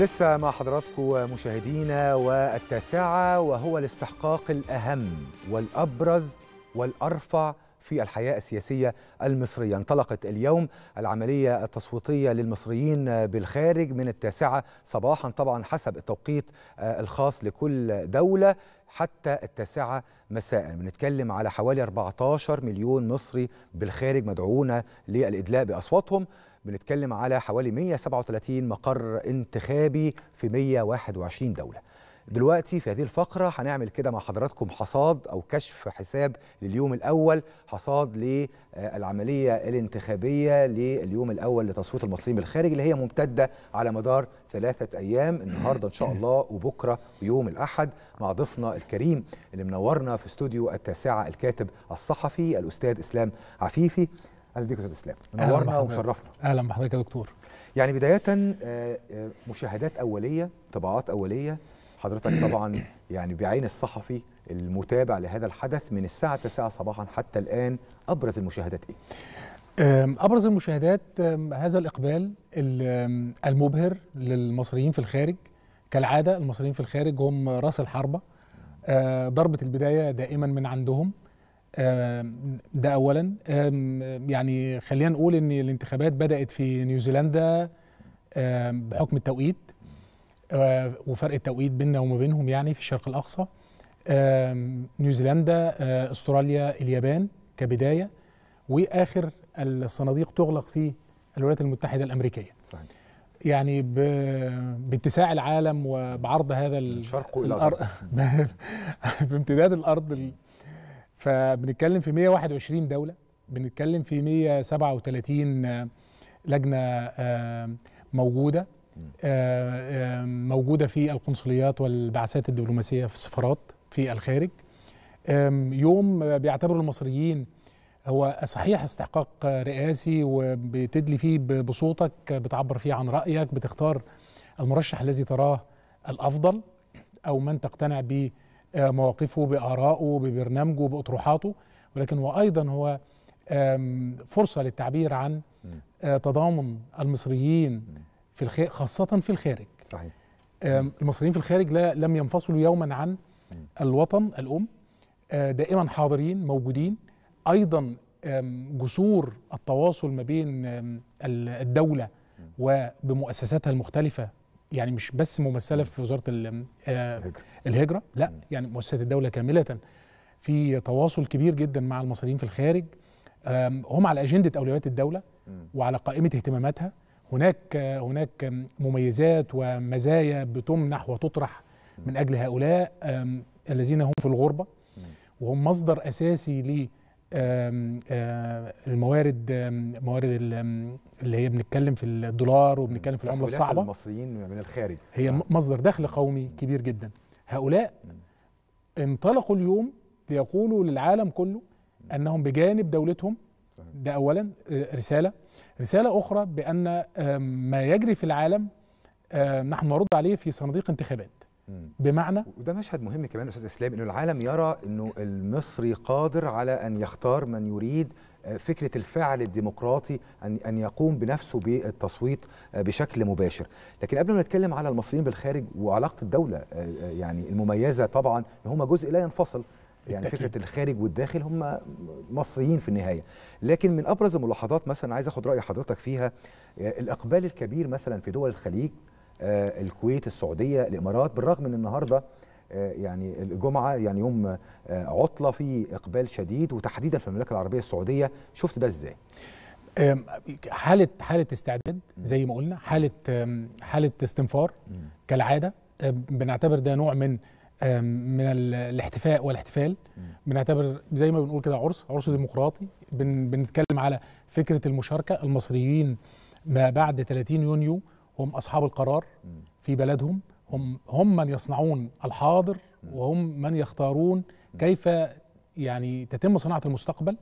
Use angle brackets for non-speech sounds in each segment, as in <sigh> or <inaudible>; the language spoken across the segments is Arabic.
لسه مع حضراتكم مشاهدينا والتاسعة وهو الاستحقاق الأهم والأبرز والأرفع في الحياة السياسية المصرية انطلقت اليوم العملية التصويتية للمصريين بالخارج من التاسعة صباحا طبعا حسب التوقيت آه، الخاص لكل دولة حتى التاسعة مساء بنتكلم على حوالي 14 مليون مصري بالخارج مدعوون للإدلاء بأصواتهم بنتكلم على حوالي 137 مقر انتخابي في 121 دولة دلوقتي في هذه الفقرة هنعمل كده مع حضراتكم حصاد أو كشف حساب لليوم الأول حصاد للعملية الانتخابية لليوم الأول لتصويت المصريين بالخارج اللي هي ممتدة على مدار ثلاثة أيام النهاردة إن شاء الله وبكرة ويوم الأحد مع ضيفنا الكريم اللي منورنا في استوديو التاسعة الكاتب الصحفي الأستاذ إسلام عفيفي اهلا بيك يا استاذ اسلام نورنا ومشرفنا اهلا بحضرتك يا دكتور يعني بدايه آه، آه، مشاهدات اوليه طبعات اوليه حضرتك <coughs> طبعا يعني بعين الصحفي المتابع لهذا الحدث من الساعه 9 صباحا حتى الان ابرز المشاهدات ايه ابرز المشاهدات هذا الاقبال المبهر للمصريين في الخارج كالعاده المصريين في الخارج هم راس الحربه آه، ضربه البدايه دائما من عندهم ده اولا يعني خلينا نقول ان الانتخابات بدات في نيوزيلندا بحكم التوقيت آه، وفرق التوقيت بيننا وما بينهم يعني في الشرق الاقصى نيوزيلندا آه، استراليا اليابان كبدايه واخر الصناديق تغلق في الولايات المتحده الامريكيه صحيح. يعني باتساع العالم وبعرض هذا الشرق الى الارض <laughs> بامتداد الارض فبنتكلم في 121 دوله بنتكلم في 137 آه، لجنه آه، موجوده آه، موجوده في القنصليات والبعثات الدبلوماسيه في السفارات في الخارج يوم بيعتبروا المصريين هو صحيح استحقاق رئاسي وبتدلي فيه بصوتك بتعبر فيه عن رايك بتختار المرشح الذي تراه الافضل او من تقتنع به آه، مواقفه بآرائه ببرنامجه بأطروحاته ولكن هو أيضا هو فرصة للتعبير عن آه، تضامن المصريين في خاصة في الخارج صحيح المصريين في الخارج لا لم ينفصلوا يوما عن الوطن الأم آه، دائما حاضرين موجودين أيضا جسور التواصل ما بين الدولة وبمؤسساتها المختلفة يعني مش بس ممثله في وزاره آه، الهجره لا يعني مؤسسات الدوله كامله في تواصل كبير جدا مع المصريين في الخارج هم على اجنده اولويات الدوله وعلى قائمه اهتماماتها هناك هناك مميزات ومزايا بتمنح وتطرح من اجل هؤلاء الذين هم في الغربه وهم مصدر اساسي الموارد موارد اللي هي بنتكلم في الدولار وبنتكلم في العمله الصعبه المصريين من الخارج هي مصدر دخل قومي كبير جدا هؤلاء انطلقوا اليوم ليقولوا للعالم كله انهم بجانب دولتهم ده اولا رساله رساله اخرى بان ما يجري في العالم نحن نرد عليه في صناديق انتخابات بمعنى وده مشهد مهم كمان استاذ اسلام انه العالم يرى انه المصري قادر على ان يختار من يريد آه، فكره الفعل الديمقراطي ان ان يقوم بنفسه بالتصويت آه، بشكل مباشر، لكن قبل ما نتكلم على المصريين بالخارج وعلاقه الدوله آه، يعني المميزه طبعا ان هم جزء لا ينفصل يعني بالتأكيد. فكره الخارج والداخل هم مصريين في النهايه، لكن من ابرز الملاحظات مثلا عايز اخد راي حضرتك فيها الاقبال الكبير مثلا في دول الخليج آه، الكويت السعوديه الامارات بالرغم ان النهارده آه، يعني الجمعه يعني يوم آه، عطله في اقبال شديد وتحديدا في المملكه العربيه السعوديه شفت ده ازاي حاله حاله استعداد زي ما قلنا حاله حاله استنفار كالعاده بنعتبر ده نوع من من الاحتفاء والاحتفال بنعتبر زي ما بنقول كده عرس عرس ديمقراطي بنتكلم على فكره المشاركه المصريين ما بعد 30 يونيو هم اصحاب القرار في بلدهم هم هم من يصنعون الحاضر وهم من يختارون كيف يعني تتم صناعه المستقبل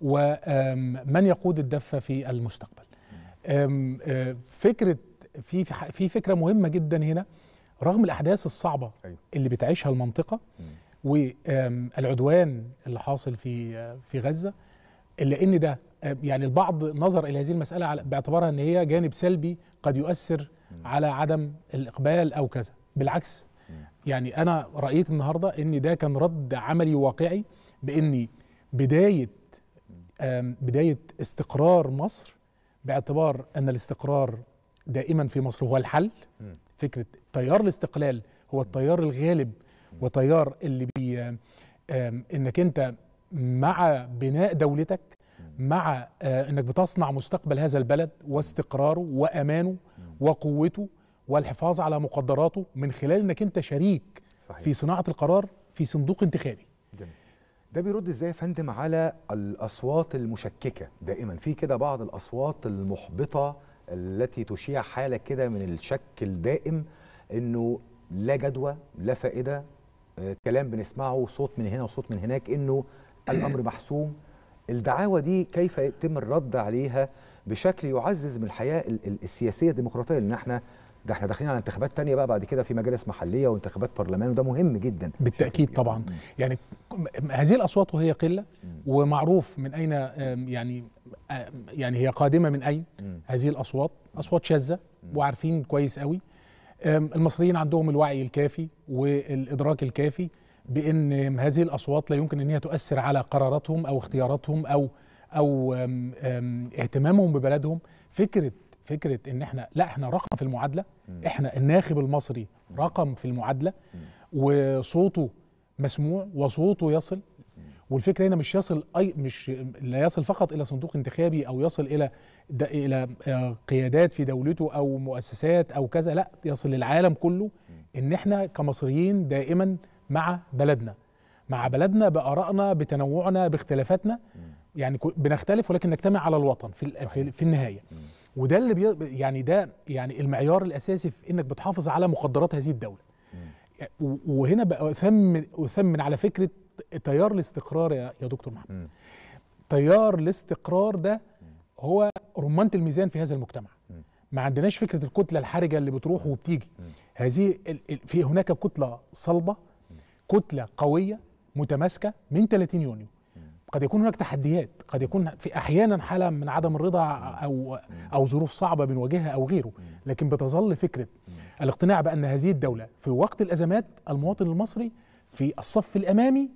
ومن يقود الدفه في المستقبل فكره في في فكره مهمه جدا هنا رغم الاحداث الصعبه أيوة. اللي بتعيشها المنطقه والعدوان اللي حاصل في في غزه الا ان ده يعني البعض نظر الى هذه المساله على باعتبارها ان هي جانب سلبي قد يؤثر على عدم الاقبال او كذا بالعكس يعني انا رايت النهارده ان ده كان رد عملي واقعي باني بدايه بدايه استقرار مصر باعتبار ان الاستقرار دائما في مصر هو الحل فكره تيار الاستقلال هو التيار الغالب وتيار اللي بي انك انت مع بناء دولتك مع آه، انك بتصنع مستقبل هذا البلد واستقراره وامانه وقوته والحفاظ على مقدراته من خلال انك انت شريك صحيح. في صناعه القرار في صندوق انتخابي جميل. ده بيرد ازاي يا فندم على الاصوات المشككه دائما في كده بعض الاصوات المحبطه التي تشيع حاله كده من الشك الدائم انه لا جدوى لا فائده آه، كلام بنسمعه صوت من هنا وصوت من هناك انه الامر محسوم الدعاوى دي كيف يتم الرد عليها بشكل يعزز من الحياه السياسيه الديمقراطيه لان احنا ده احنا داخلين على انتخابات تانية بقى بعد كده في مجالس محليه وانتخابات برلمان وده مهم جدا بالتاكيد طبعا يعني هذه الاصوات وهي قله ومعروف من اين يعني يعني هي قادمه من اين هذه الاصوات اصوات شاذه وعارفين كويس قوي المصريين عندهم الوعي الكافي والادراك الكافي بان هذه الاصوات لا يمكن ان هي تؤثر على قراراتهم او اختياراتهم او او اهتمامهم ببلدهم فكره فكره ان احنا لا احنا رقم في المعادله احنا الناخب المصري رقم في المعادله وصوته مسموع وصوته يصل والفكره هنا مش يصل اي مش لا يصل فقط الى صندوق انتخابي او يصل الى الى آه، قيادات في دولته او مؤسسات او كذا لا يصل للعالم كله ان احنا كمصريين دائما مع بلدنا مع بلدنا بآرائنا بتنوعنا باختلافاتنا يعني بنختلف ولكن نجتمع على الوطن في صحيح. في النهايه مم. وده اللي بي يعني ده يعني المعيار الاساسي في انك بتحافظ على مقدرات هذه الدوله مم. وهنا بقى اثمن اثمن على فكره تيار الاستقرار يا, يا دكتور محمد مم. تيار الاستقرار ده هو رمانه الميزان في هذا المجتمع ما عندناش فكره الكتله الحرجه اللي بتروح وبتيجي هذه في هناك كتله صلبه كتله قويه متماسكه من 30 يونيو قد يكون هناك تحديات قد يكون في احيانا حاله من عدم الرضا او او ظروف صعبه بنواجهها او غيره لكن بتظل فكره الاقتناع بان هذه الدوله في وقت الازمات المواطن المصري في الصف الامامي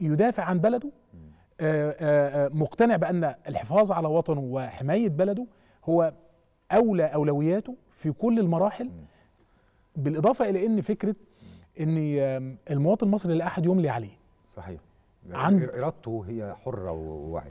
يدافع عن بلده آه، آه، آه، مقتنع بان الحفاظ على وطنه وحمايه بلده هو اولى اولوياته في كل المراحل بالاضافه الى ان فكره ان المواطن المصري لا احد يملي عليه صحيح عن ارادته هي حره ووعي